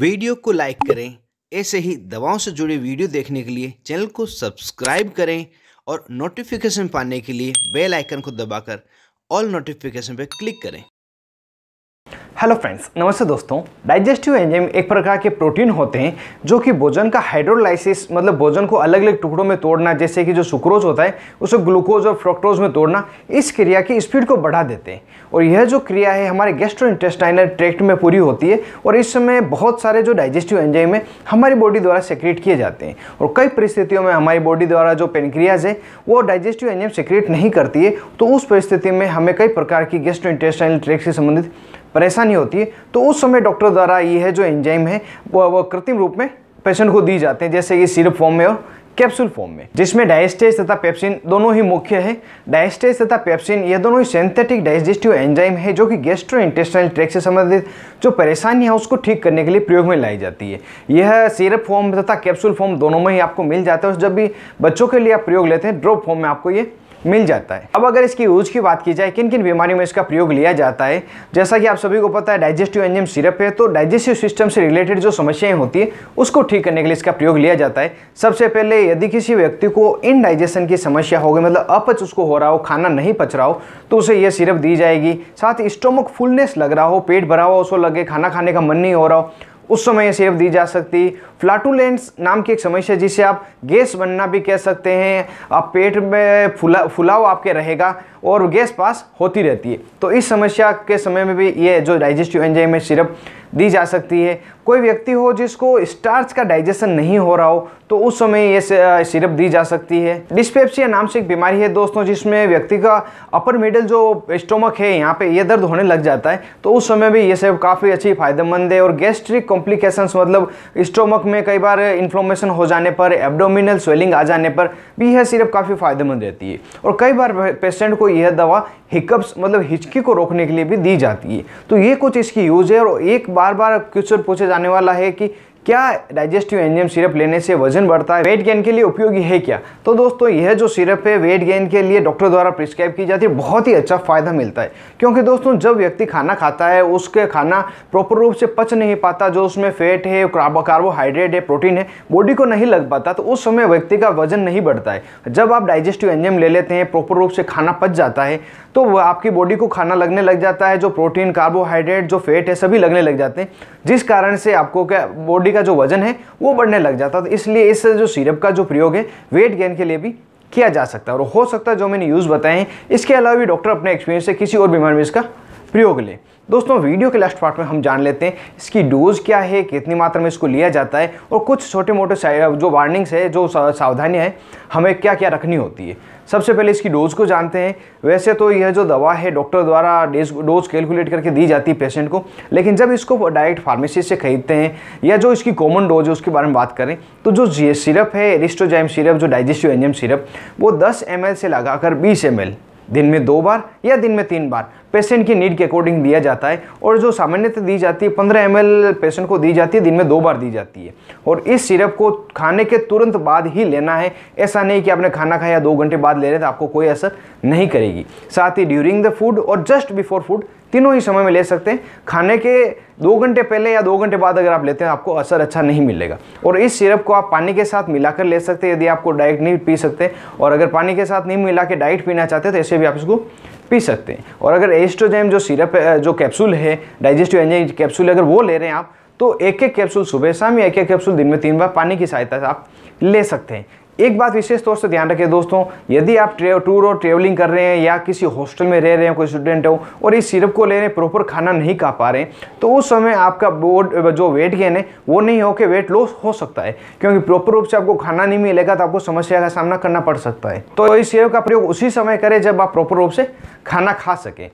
video को like करें ऐसे ही दवाओं से जुड़े वीडियो देखने के लिए चैनल को सब्सक्राइब करें और नोटिफिकेशन पाने के लिए बेल आइकन को दबाकर ऑल नोटिफिकेशन पर क्लिक करें हेलो फ्रेंड्स नमस्ते दोस्तों डाइजेस्टिव एंजाइम एक प्रकार के प्रोटीन होते हैं जो कि भोजन का हाइड्रोलाइसिस मतलब भोजन को अलग अलग टुकड़ों में तोड़ना जैसे कि जो सुक्रोज होता है उसे ग्लूकोज और फ्रोक्टोज में तोड़ना इस क्रिया की स्पीड को बढ़ा देते हैं और यह जो क्रिया है हमारे गेस्ट्रो इंटेस्टाइनल ट्रैक्ट में पूरी होती है और इस समय बहुत सारे जो डाइजेस्टिव एंजाइम है हमारी बॉडी द्वारा सेक्रेट किए जाते हैं और कई परिस्थितियों में हमारी बॉडी द्वारा जो पेनक्रियाज है वो डाइजेस्टिव एंजाइम सेक्रेट नहीं करती है तो उस परिस्थिति में हमें कई प्रकार की गेस्ट्रो इंटेस्टाइनल ट्रैक्ट से संबंधित परेशानी होती है तो उस समय डॉक्टर द्वारा ये है जो एंजाइम है वो, वो कृत्रिम रूप में पेशेंट को दी जाते हैं जैसे कि सिरप फॉर्म में और कैप्सूल फॉर्म में जिसमें डायस्टेज तथा पेप्सिन दोनों ही मुख्य है डायस्टेज तथा पेप्सिन ये दोनों ही सिंथेटिक डाइजेस्टिव एंजाइम है जो कि गेस्ट्रो इंटेस्टाइनल ट्रैक से संबंधित जो परेशानी है उसको ठीक करने के लिए प्रयोग में लाई जाती है यह सिरप फॉर्म तथा कैप्सूल फॉर्म दोनों में ही आपको मिल जाता है जब भी बच्चों के लिए आप प्रयोग लेते हैं ड्रॉप फॉर्म में आपको ये मिल जाता है अब अगर इसकी यूज़ की बात की जाए किन किन बीमारियों में इसका प्रयोग लिया जाता है जैसा कि आप सभी को पता है डाइजेस्टिव एंजाइम सिरप है तो डाइजेस्टिव सिस्टम से रिलेटेड जो समस्याएं होती है उसको ठीक करने के लिए इसका प्रयोग लिया जाता है सबसे पहले यदि किसी व्यक्ति को इन डाइजेशन की समस्या होगी मतलब अपच उसको हो रहा हो खाना नहीं पच रहा हो तो उसे यह सिरप दी जाएगी साथ ही स्टोमक फुलनेस लग रहा हो पेट भरा हुआ उसको लगे खाना खाने का मन नहीं हो रहा हो उस समय सेव दी जा सकती फ्लाटूलेंस नाम की एक समस्या जिसे आप गैस बनना भी कह सकते हैं आप पेट में फुला फुलाव आपके रहेगा और गैस पास होती रहती है तो इस समस्या के समय में भी ये जो डाइजेस्टिव एंजाइम है सिरप दी जा सकती है कोई व्यक्ति हो जिसको स्टार्च का डाइजेशन नहीं हो रहा हो तो उस समय ये सिरप दी जा सकती है डिस्पेप्सिया नाम से एक बीमारी है दोस्तों जिसमें व्यक्ति का अपर मिडल जो स्टोमक है यहाँ पे ये दर्द होने लग जाता है तो उस समय भी ये सब काफ़ी अच्छी फायदेमंद है और गैस्ट्रिक कॉम्प्लिकेशंस मतलब स्टोमक में कई बार इन्फ्लोमेशन हो जाने पर एबडोमिनल स्वेलिंग आ जाने पर भी यह सिरप काफ़ी फायदेमंद रहती है और कई बार पेशेंट को यह दवा हिकअप्स मतलब हिचकी को रोकने के लिए भी दी जाती है तो ये कुछ इसकी यूज है और एक बार बार बार क्वेश्चन पूछे जाने वाला है कि क्या डाइजेस्टिव एंजाइम सिरप लेने से वजन बढ़ता है वेट गेन के लिए उपयोगी है क्या तो दोस्तों यह जो सिरप है वेट गेन के लिए डॉक्टर द्वारा प्रिस्क्राइब की जाती है बहुत ही अच्छा फ़ायदा मिलता है क्योंकि दोस्तों जब व्यक्ति खाना खाता है उसके खाना प्रॉपर रूप से पच नहीं पाता जो उसमें फैट है कार्बोहाइड्रेट है प्रोटीन है बॉडी को नहीं लग पाता तो उस समय व्यक्ति का वजन नहीं बढ़ता है जब आप डाइजेस्टिव एंजाइम ले लेते हैं प्रॉपर रूप से खाना पच जाता है तो वह आपकी बॉडी को खाना लगने लग जाता है जो प्रोटीन कार्बोहाइड्रेट जो फैट है सभी लगने लग जाते हैं जिस कारण से आपको क्या बॉडी का जो वजन है वो बढ़ने लग जाता तो इसलिए इस जो सिरप का जो प्रयोग है वेट गेन के लिए भी किया जा सकता है और हो सकता है जो मैंने यूज़ बताए इसके अलावा भी डॉक्टर अपने एक्सपीरियंस से किसी और बीमारी में इसका प्रयोग लें दोस्तों वीडियो के लास्ट पार्ट में हम जान लेते हैं इसकी डोज क्या है कितनी मात्रा में इसको लिया जाता है और कुछ छोटे मोटे जो वार्निंग्स है जो सावधानियाँ हैं हमें क्या क्या रखनी होती है सबसे पहले इसकी डोज को जानते हैं वैसे तो यह जो दवा है डॉक्टर द्वारा डोज कैलकुलेट करके दी जाती है पेशेंट को लेकिन जब इसको डायरेक्ट फार्मेसी से खरीदते हैं या जो इसकी कॉमन डोज है उसके बारे में बात करें तो जो सिरप है एरिस्टोजाइम सिरप जो डाइजेस्टिव एंजम सिरप वो दस एम से लगाकर बीस एम दिन में दो बार या दिन में तीन बार पेशेंट की नीड के अकॉर्डिंग दिया जाता है और जो सामान्यतः दी जाती है पंद्रह एम पेशेंट को दी जाती है दिन में दो बार दी जाती है और इस सिरप को खाने के तुरंत बाद ही लेना है ऐसा नहीं कि आपने खाना खाया दो घंटे बाद ले रहे तो आपको कोई असर नहीं करेगी साथ ही ड्यूरिंग द फूड और जस्ट बिफोर फूड तीनों ही समय में ले सकते हैं खाने के दो घंटे पहले या दो घंटे बाद अगर आप लेते हैं आपको असर अच्छा नहीं मिलेगा और इस सिरप को आप पानी के साथ मिलाकर ले सकते हैं यदि आपको डाइट नहीं पी सकते और अगर पानी के साथ नहीं मिला के डाइट पीना चाहते तो ऐसे भी आप इसको पी सकते हैं और अगर एस्ट्रोजैम जो सिरप जो कैप्सूल है डाइजेस्टिव एंजाइम कैप्सूल अगर वो ले रहे हैं आप तो एक एक कैप्सूल सुबह शाम या एक एक कैप्सूल दिन में तीन बार पानी की सहायता से आप ले सकते हैं एक बात विशेष तौर से ध्यान रखें दोस्तों यदि आप टूर और ट्रेवलिंग कर रहे हैं या किसी हॉस्टल में रह रहे हैं कोई स्टूडेंट हो और इस सिरप को ले रहे हैं प्रॉपर खाना नहीं खा पा रहे हैं तो उस समय आपका बोर्ड जो वेट गेन है वो नहीं होकर वेट लॉस हो सकता है क्योंकि प्रॉपर रूप से आपको खाना नहीं मिलेगा तो आपको समस्या का सामना करना पड़ सकता है तो इस सिरप का प्रयोग उसी समय करें जब आप प्रॉपर रूप से खाना खा सकें